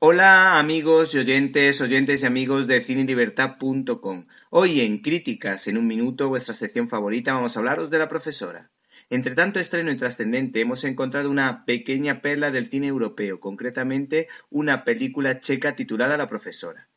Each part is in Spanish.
Hola amigos y oyentes, oyentes y amigos de cinelibertad.com. Hoy en Críticas en un minuto, vuestra sección favorita, vamos a hablaros de la profesora. Entre tanto estreno y trascendente, hemos encontrado una pequeña perla del cine europeo, concretamente una película checa titulada La profesora.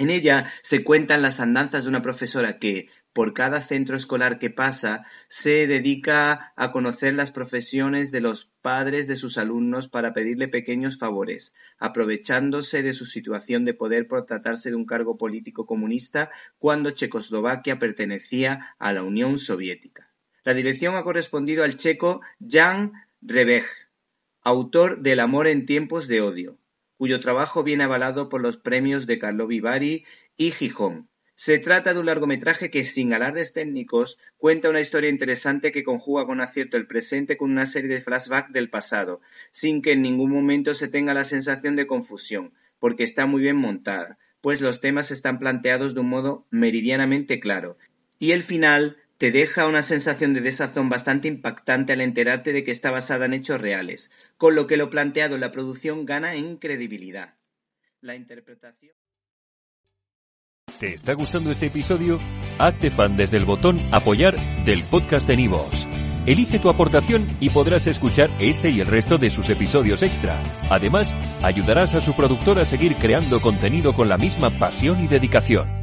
En ella se cuentan las andanzas de una profesora que, por cada centro escolar que pasa, se dedica a conocer las profesiones de los padres de sus alumnos para pedirle pequeños favores, aprovechándose de su situación de poder por tratarse de un cargo político comunista cuando Checoslovaquia pertenecía a la Unión Soviética. La dirección ha correspondido al checo Jan Rebej, autor del Amor en tiempos de odio, cuyo trabajo viene avalado por los premios de Carlo Vivari y Gijón. Se trata de un largometraje que, sin alardes técnicos, cuenta una historia interesante que conjuga con acierto el presente con una serie de flashbacks del pasado, sin que en ningún momento se tenga la sensación de confusión, porque está muy bien montada, pues los temas están planteados de un modo meridianamente claro, y el final te deja una sensación de desazón bastante impactante al enterarte de que está basada en hechos reales, con lo que lo planteado en la producción gana en credibilidad. La interpretación. ¿Te está gustando este episodio? Hazte fan desde el botón Apoyar del podcast de Nivos. Elige tu aportación y podrás escuchar este y el resto de sus episodios extra. Además, ayudarás a su productor a seguir creando contenido con la misma pasión y dedicación.